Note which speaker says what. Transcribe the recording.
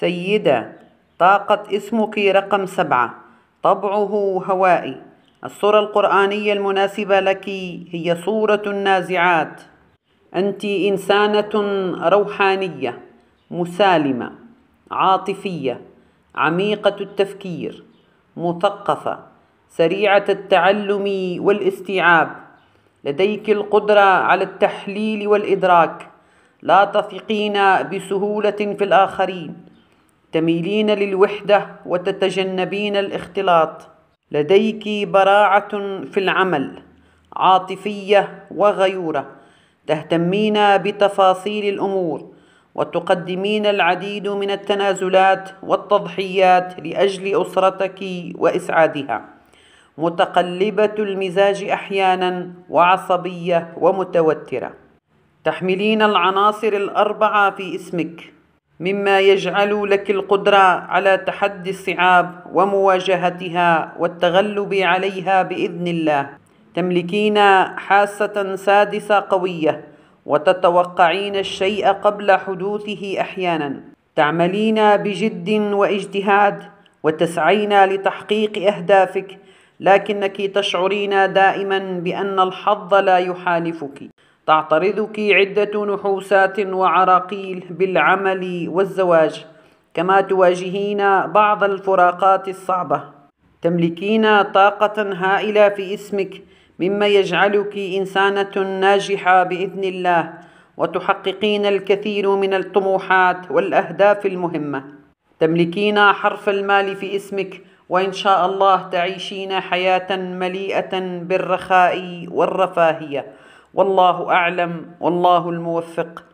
Speaker 1: سيدة طاقة اسمك رقم سبعة طبعه هوائي الصورة القرآنية المناسبة لك هي صورة النازعات أنت إنسانة روحانية مسالمة عاطفية عميقة التفكير مثقفة سريعة التعلم والاستيعاب لديك القدرة على التحليل والإدراك لا تثقين بسهولة في الآخرين تميلين للوحدة وتتجنبين الاختلاط لديك براعة في العمل عاطفية وغيورة تهتمين بتفاصيل الأمور وتقدمين العديد من التنازلات والتضحيات لأجل أسرتك وإسعادها متقلبة المزاج أحيانا وعصبية ومتوترة تحملين العناصر الأربعة في اسمك مما يجعل لك القدرة على تحدي الصعاب ومواجهتها والتغلب عليها بإذن الله تملكين حاسة سادسة قوية وتتوقعين الشيء قبل حدوثه أحيانا تعملين بجد واجتهاد وتسعين لتحقيق أهدافك لكنك تشعرين دائما بأن الحظ لا يحالفك تعترضك عدة نحوسات وعراقيل بالعمل والزواج كما تواجهين بعض الفراقات الصعبة تملكين طاقة هائلة في اسمك مما يجعلك إنسانة ناجحة بإذن الله وتحققين الكثير من الطموحات والأهداف المهمة تملكين حرف المال في اسمك وإن شاء الله تعيشين حياة مليئة بالرخاء والرفاهية والله أعلم والله الموفق